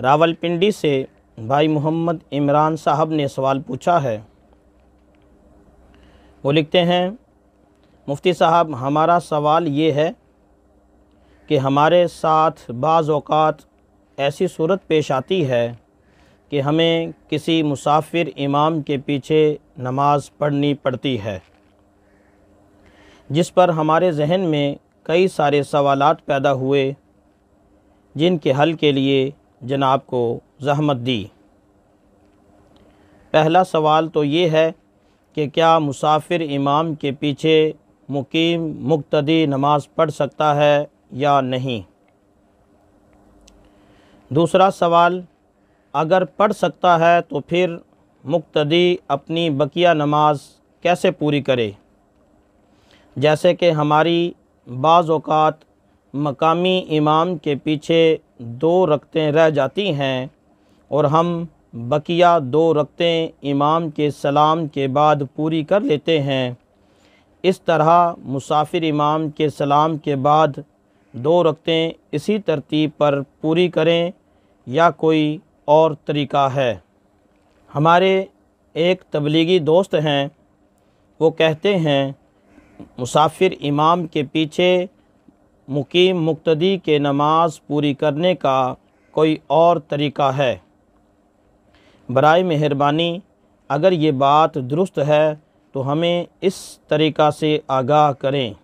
रावलपिंडी से भाई मोहम्मद इमरान साहब ने सवाल पूछा है वो लिखते हैं मुफ्ती साहब हमारा सवाल ये है कि हमारे साथ बाज़ात ऐसी सूरत पेश आती है कि हमें किसी मुसाफिर इमाम के पीछे नमाज पढ़नी पड़ती है जिस पर हमारे जहन में कई सारे सवालात पैदा हुए जिनके हल के लिए जनाब को जहमत दी पहला सवाल तो ये है कि क्या मुसाफिर इमाम के पीछे मुकीम मुक्तदी नमाज पढ़ सकता है या नहीं दूसरा सवाल अगर पढ़ सकता है तो फिर मुक्तदी अपनी बकिया नमाज कैसे पूरी करे जैसे कि हमारी बाज़ मकामी इमाम के पीछे दो रकतें रह जाती हैं और हम बकिया दो रक्तें इमाम के सलाम के बाद पूरी कर लेते हैं इस तरह मुसाफिर इमाम के सलाम के बाद दो रक्तें इसी तरतीब पर पूरी करें या कोई और तरीका है हमारे एक तबलीगी दोस्त हैं वो कहते हैं मुसाफिर इमाम के पीछे मुकीम मुक्तदी के नमाज पूरी करने का कोई और तरीका है बर मेहरबानी अगर ये बात दुरुस्त है तो हमें इस तरीक़ा से आगाह करें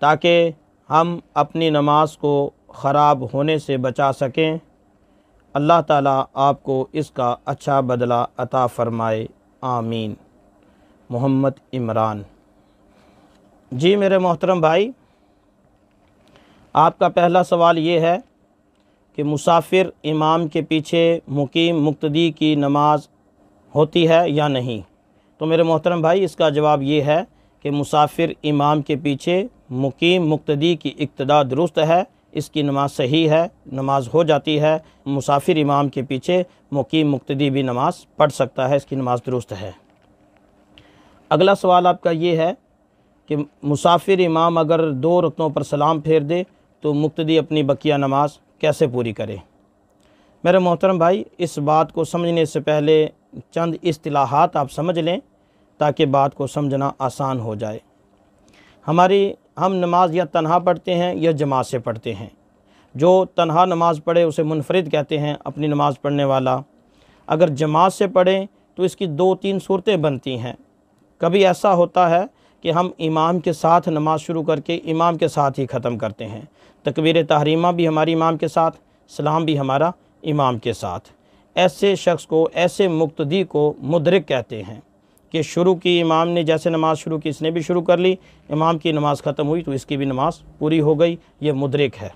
ताकि हम अपनी नमाज को ख़राब होने से बचा सकें अल्लाह ताला आपको इसका अच्छा बदला अता फ़रमाए आमीन मोहम्मद इमरान जी मेरे मोहतरम भाई आपका पहला सवाल ये है कि मुसाफिर इमाम के पीछे मुकीम मुक्तदी की नमाज होती है या नहीं तो मेरे मोहतरम भाई इसका जवाब ये है कि मुसाफिर इमाम के पीछे मुकीम मुक्तदी की इक्तदा दुरुस्त है इसकी नमाज सही है नमाज हो जाती है मुसाफिर इमाम के पीछे मुकीम मुक्तदी भी नमाज पढ़ सकता है इसकी नमाज दुरुस्त है अगला सवाल आपका ये है कि मुसाफिर इमाम अगर दो रकनों पर सलाम फेर दे तो मुक्तदी अपनी बकिया नमाज कैसे पूरी करे मेरे मोहतरम भाई इस बात को समझने से पहले चंद असलाहत आप समझ लें ताकि बात को समझना आसान हो जाए हमारी हम नमाज या तनहा पढ़ते हैं या जमात से पढ़ते हैं जो तनहा नमाज पढ़े उसे मुनफरद कहते हैं अपनी नमाज पढ़ने वाला अगर जमात से पढ़ें तो इसकी दो तीन सूरतें बनती हैं कभी ऐसा होता है कि हम इमाम के साथ नमाज शुरू करके इमाम के साथ ही ख़त्म करते हैं तकबीर तहरीमा भी हमारी इमाम के साथ सलाम भी हमारा इमाम के साथ ऐसे शख्स को ऐसे मुक्तदी को मुदरक कहते हैं कि शुरू की इमाम ने जैसे नमाज़ शुरू की इसने भी शुरू कर ली इमाम की नमाज़ ख़त्म हुई तो इसकी भी नमाज़ पूरी हो गई ये मुदरक है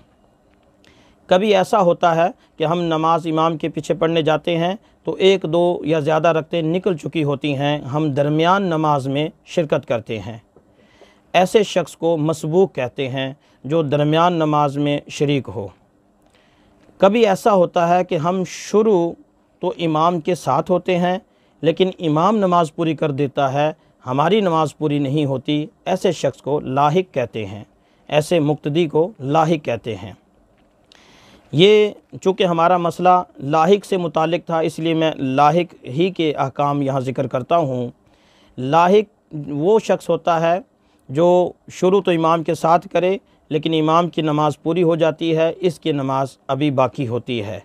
कभी ऐसा होता है कि हम नमाज इमाम के पीछे पढ़ने जाते हैं तो एक दो या ज़्यादा रखते निकल चुकी होती हैं हम दरमियान नमाज में शिरकत करते हैं ऐसे शख्स को मसबूक कहते हैं जो दरमियान नमाज में शरीक हो कभी ऐसा होता है कि हम शुरू तो इमाम के साथ होते हैं लेकिन इमाम नमाज पूरी कर देता है हमारी नमाज पूरी नहीं होती ऐसे शख्स को लाक कहते हैं ऐसे मुक्तदी को लाक कहते हैं ये चूँकि हमारा मसला लाक से मुतक था इसलिए मैं लाक ही के अहकाम यहाँ ज़िक्र करता हूँ लाक वो शख्स होता है जो शुरू तो इमाम के साथ करे लेकिन इमाम की नमाज़ पूरी हो जाती है इसकी नमाज अभी बाकी होती है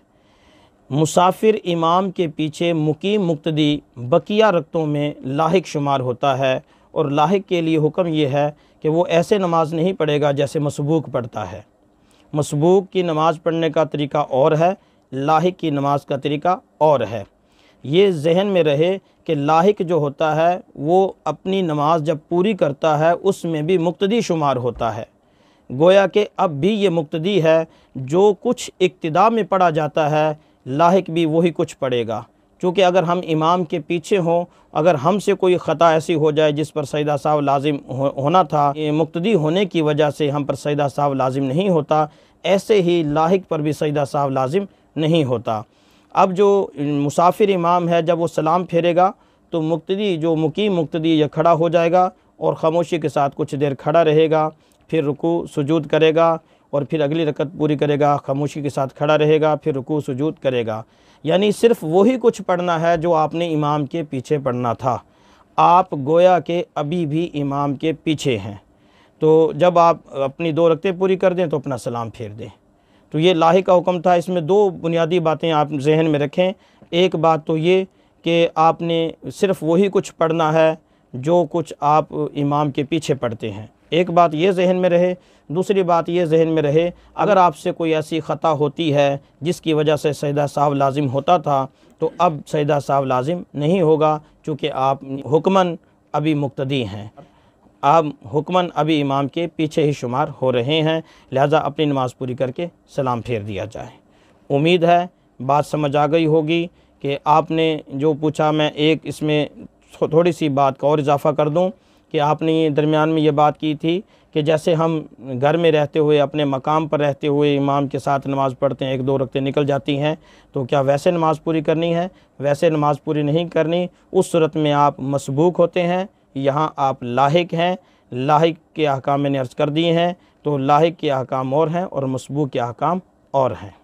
मुसाफिर इमाम के पीछे मुकीम मुक्तदी बकिया रक्तों में लाक शुमार होता है और लाक के लिए हुक्म यह है कि वो ऐसे नमाज नहीं पढ़ेगा जैसे मसबूक पढ़ता है मसबूक की नमाज़ पढ़ने का तरीका और है लाक की नमाज का तरीका और है ये जहन में रहे कि लाक जो होता है वो अपनी नमाज जब पूरी करता है उसमें भी मुक्तदी शुमार होता है गोया कि अब भी ये मुक्तदी है जो कुछ इक्तदा में पढ़ा जाता है लाक भी वही कुछ पढ़ेगा चूँकि अगर हम इमाम के पीछे हों अगर हमसे कोई ख़ता ऐसी हो जाए जिस पर सैदा साहब लाजिम हो, होना था मुक्तदी होने की वजह से हम पर सैदा साहब लाजिम नहीं होता ऐसे ही लाक पर भी सजदा साहब लाजिम नहीं होता अब जो मुसाफिर इमाम है जब वो सलाम फेरेगा तो मुक्तदी जो मुकीम मुक्तदी यह खड़ा हो जाएगा और ख़ामोशी के साथ कुछ देर खड़ा रहेगा फिर रुकू सुजूद करेगा और फिर अगली रकत पूरी करेगा खामोशी के साथ खड़ा रहेगा फिर रुकू सुजूद करेगा यानी सिर्फ वही कुछ पढ़ना है जो आपने इमाम के पीछे पढ़ना था आप गोया के अभी भी इमाम के पीछे हैं तो जब आप अपनी दो रखते पूरी कर दें तो अपना सलाम फेर दें तो ये लाहे का हुक्म था इसमें दो बुनियादी बातें आप जहन में रखें एक बात तो ये कि आपने सिर्फ वही कुछ पढ़ना है जो कुछ आप इमाम के पीछे पढ़ते हैं एक बात ये जहन में रहे दूसरी बात ये जहन में रहे अगर आपसे कोई ऐसी ख़ता होती है जिसकी वजह से सैदा साहब लाजिम होता था तो अब सैदा साहब लाजिम नहीं होगा चूँकि आप हुक्मन अभी मुक्तदी हैं आप हुक्मन अभी इमाम के पीछे ही शुमार हो रहे हैं लिहाजा अपनी नमाज पूरी करके सलाम फेर दिया जाए उम्मीद है बात समझ आ गई होगी कि आपने जो पूछा मैं एक इसमें थोड़ी सी बात का और इजाफ़ा कर दूं कि आपने दरमियान में ये बात की थी कि जैसे हम घर में रहते हुए अपने मकाम पर रहते हुए इमाम के साथ नमाज़ पढ़ते हैं एक दो रखते निकल जाती हैं तो क्या वैसे नमाज़ पूरी करनी है वैसे नमाज़ पूरी नहीं करनी उस सूरत में आप मसबूक होते हैं यहाँ आप लाक हैं लाक के अहकाम मैंने अर्ज़ कर दिए हैं तो लाक के अहकाम और हैं और मसबू के अहकाम और हैं